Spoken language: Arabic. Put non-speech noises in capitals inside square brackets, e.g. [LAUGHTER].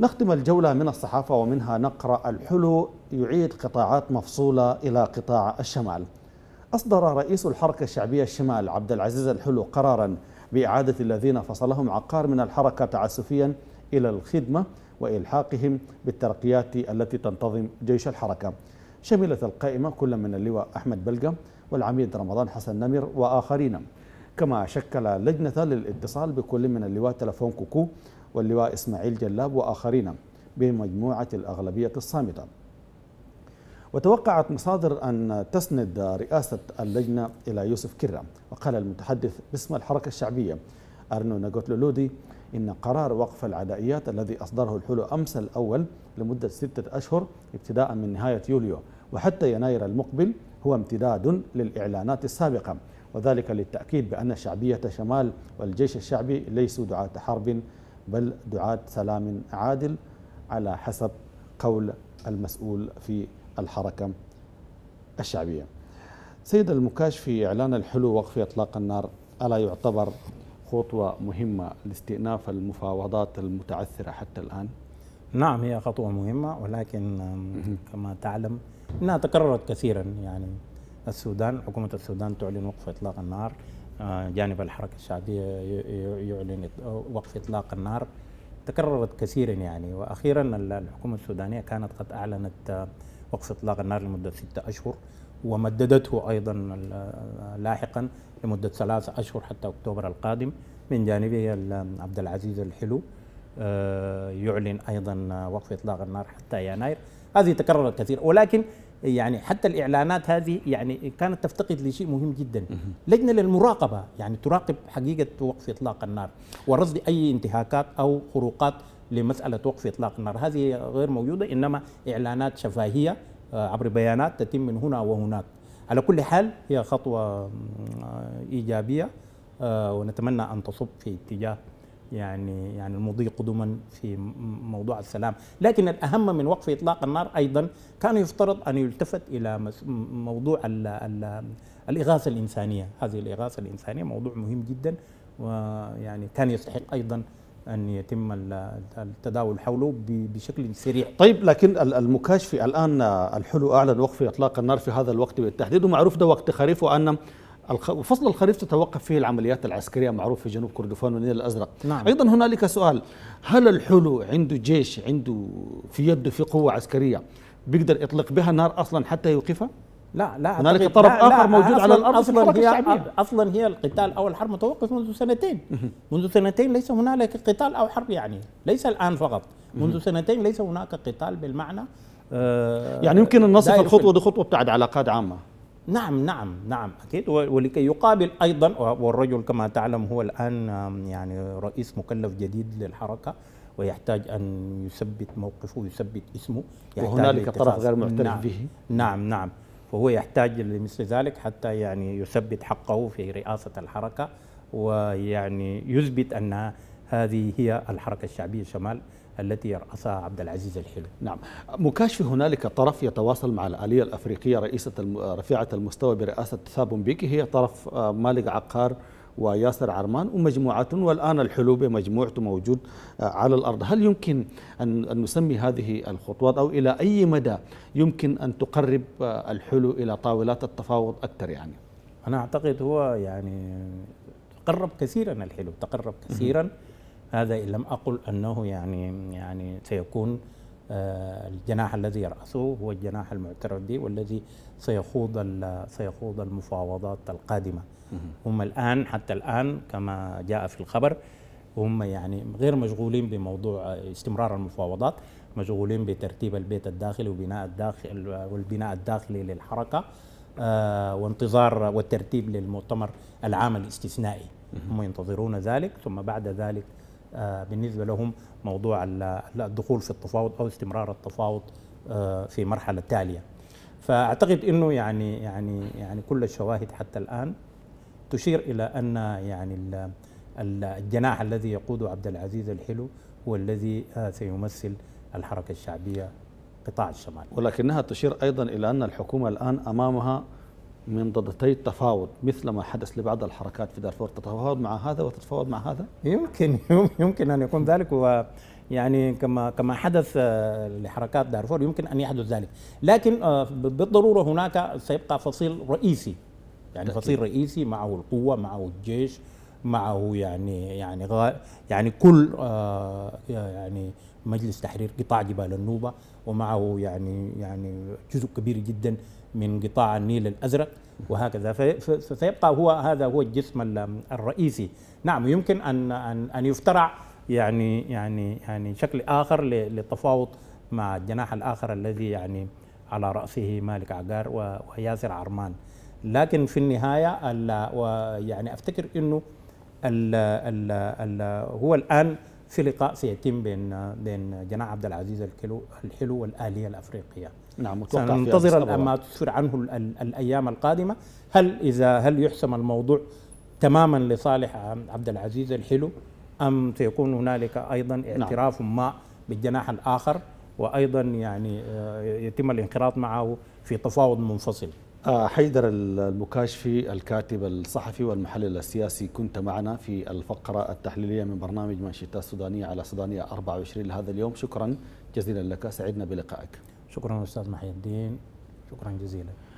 نختم الجولة من الصحافة ومنها نقرأ الحلو يعيد قطاعات مفصولة إلى قطاع الشمال أصدر رئيس الحركة الشعبية الشمال عبد العزيز الحلو قرارا بإعادة الذين فصلهم عقار من الحركة تعسفيا إلى الخدمة وإلحاقهم بالترقيات التي تنتظم جيش الحركة شملت القائمة كل من اللواء أحمد بلقى والعميد رمضان حسن نمر وآخرين كما شكل لجنة للاتصال بكل من اللواء تلفون كوكو واللواء إسماعيل جلاب وآخرين بمجموعة الأغلبية الصامتة وتوقعت مصادر أن تسند رئاسة اللجنة إلى يوسف كرة وقال المتحدث باسم الحركة الشعبية أرنو لودي إن قرار وقف العدائيات الذي أصدره الحلو أمس الأول لمدة ستة أشهر ابتداء من نهاية يوليو وحتى يناير المقبل هو امتداد للإعلانات السابقة وذلك للتأكيد بأن شعبية شمال والجيش الشعبي ليسوا دعاة حرب بل دعاة سلام عادل على حسب قول المسؤول في الحركة الشعبية سيد المكاشفي إعلان الحلو وقف إطلاق النار ألا يعتبر خطوة مهمة لاستئناف المفاوضات المتعثرة حتى الآن؟ نعم هي خطوة مهمة ولكن كما تعلم أنها تكررت كثيرا يعني السودان حكومة السودان تعلن وقف إطلاق النار آه، جانب الحركة الشعبية يعلن وقف إطلاق النار تكررت كثيرا يعني وأخيرا الحكومة السودانية كانت قد أعلنت آه، وقف إطلاق النار لمدة ستة أشهر ومددته أيضا لاحقا لمدة ثلاثة أشهر حتى أكتوبر القادم من جانبه عبد العزيز الحلو آه، يعلن أيضا وقف إطلاق النار حتى يناير هذه تكررت كثير ولكن يعني حتى الاعلانات هذه يعني كانت تفتقد لشيء مهم جدا لجنه للمراقبه يعني تراقب حقيقه وقف اطلاق النار ورصد اي انتهاكات او خروقات لمساله وقف اطلاق النار هذه غير موجوده انما اعلانات شفاهيه آه، عبر بيانات تتم من هنا وهناك على كل حال هي خطوه آه، ايجابيه آه، ونتمنى ان تصب في اتجاه يعني يعني المضي قدما في موضوع السلام، لكن الاهم من وقف اطلاق النار ايضا كان يفترض ان يلتفت الى موضوع الـ الـ الاغاثه الانسانيه، هذه الاغاثه الانسانيه موضوع مهم جدا ويعني كان يستحق ايضا ان يتم التداول حوله بشكل سريع. طيب لكن المكاشفي الان الحلو اعلن وقف اطلاق النار في هذا الوقت بالتحديد ومعروف ده وقت خريف وان فصل الخريف تتوقف فيه العمليات العسكريه معروف في جنوب كردفان والنيل الازرق نعم. ايضا هنالك سؤال هل الحلو عنده جيش عنده في يده في قوه عسكريه بيقدر يطلق بها النار اصلا حتى يوقفها لا لا هنالك طرف لا اخر لا موجود أصلاً على الارض أصلاً هي اصلا هي القتال او الحرب متوقف منذ سنتين منذ سنتين ليس هنالك قتال او حرب يعني ليس الان فقط منذ سنتين ليس هناك قتال بالمعنى آه، يعني يمكن ان نصف الخطوه دي خطوه بتاعت علاقات عامه نعم نعم نعم اكيد ولكي يقابل ايضا والرجل كما تعلم هو الان يعني رئيس مكلف جديد للحركه ويحتاج ان يثبت موقفه يثبت اسمه وهنالك طرف غير معترف نعم به نعم نعم فهو يحتاج لمثل ذلك حتى يعني يثبت حقه في رئاسه الحركه ويعني يثبت ان هذه هي الحركه الشعبيه الشمال التي يرأسها عبد العزيز الحلو نعم مكاشف هنالك طرف يتواصل مع الآلية الأفريقية رئيسة رفيعة المستوى برئاسة ثابون بيكي هي طرف آه، مالك عقار وياسر عرمان ومجموعة والآن الحلو بمجموعته موجود آه، على الأرض هل يمكن أن نسمي هذه الخطوات أو إلى أي مدى يمكن أن تقرب آه، الحلو إلى طاولات التفاوض أكثر يعني أنا أعتقد هو يعني تقرب كثيرا الحلو تقرب كثيرا هذا إن لم أقل أنه يعني يعني سيكون آه، الجناح الذي يرأسه هو الجناح المعترف به والذي سيخوض سيخوض المفاوضات القادمة هم الآن حتى الآن كما جاء في الخبر هم يعني غير مشغولين بموضوع استمرار المفاوضات مشغولين بترتيب البيت الداخلي وبناء الداخل والبناء الداخلي للحركة آه، وانتظار والترتيب للمؤتمر العام الاستثنائي هم ينتظرون ذلك ثم بعد ذلك آه، بالنسبة لهم موضوع الدخول في التفاوض أو استمرار التفاوض آه، في مرحلة تالية فأعتقد أنه يعني يعني يعني كل الشواهد حتى الآن تشير إلى أن يعني الجناح الذي يقود عبد العزيز الحلو هو الذي آه، سيمثل الحركة الشعبية قطاع الشمال ولكنها تشير أيضا إلى أن الحكومة الآن أمامها من ضدتي التفاوض مثل ما حدث لبعض الحركات في دارفور تتفاوض مع هذا وتتفاوض مع هذا؟ يمكن [LAUGHS] يمكن ان يكون ذلك و يعني كما كما حدث آه، لحركات دارفور يمكن ان يحدث ذلك، لكن آه، بالضروره هناك سيبقى فصيل رئيسي يعني فصيل رئيسي معه القوه معه الجيش معه يعني يعني يعني كل آه، يعني مجلس تحرير قطاع جبال النوبه ومعه يعني يعني جزء كبير جدا من قطاع النيل الأزرق وهكذا فسيبقى هو هذا هو الجسم الرئيسي نعم يمكن أن أن, أن يفترع يعني يعني يعني شكل آخر للتفاوض مع الجناح الآخر الذي يعني على رأسه مالك عقار وياسر عرمان لكن في النهاية يعني أفتكر أنه هو الآن في لقاء سيتم بين بين جناح عبد العزيز الكلو الحلو والآلية الأفريقية نعم سننتظر ما تسفر عنه الأيام القادمة هل إذا هل يحسم الموضوع تماما لصالح عبد العزيز الحلو أم سيكون هنالك أيضا نعم. اعتراف نعم. ما بالجناح الآخر وأيضا يعني آه، يتم الانخراط معه في تفاوض منفصل آه، حيدر المكاشفي الكاتب الصحفي والمحلل السياسي كنت معنا في الفقرة التحليلية من برنامج منشطة السودانية على سودانية 24 لهذا اليوم شكرا جزيلا لك سعدنا بلقائك شكرا أستاذ محي الدين شكرا جزيلا